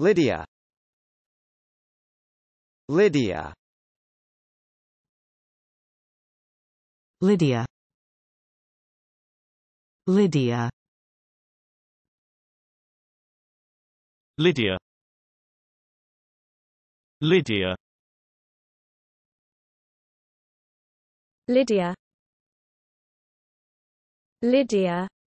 Lydia Lydia Lydia Lydia Lydia Lydia Lydia Lydia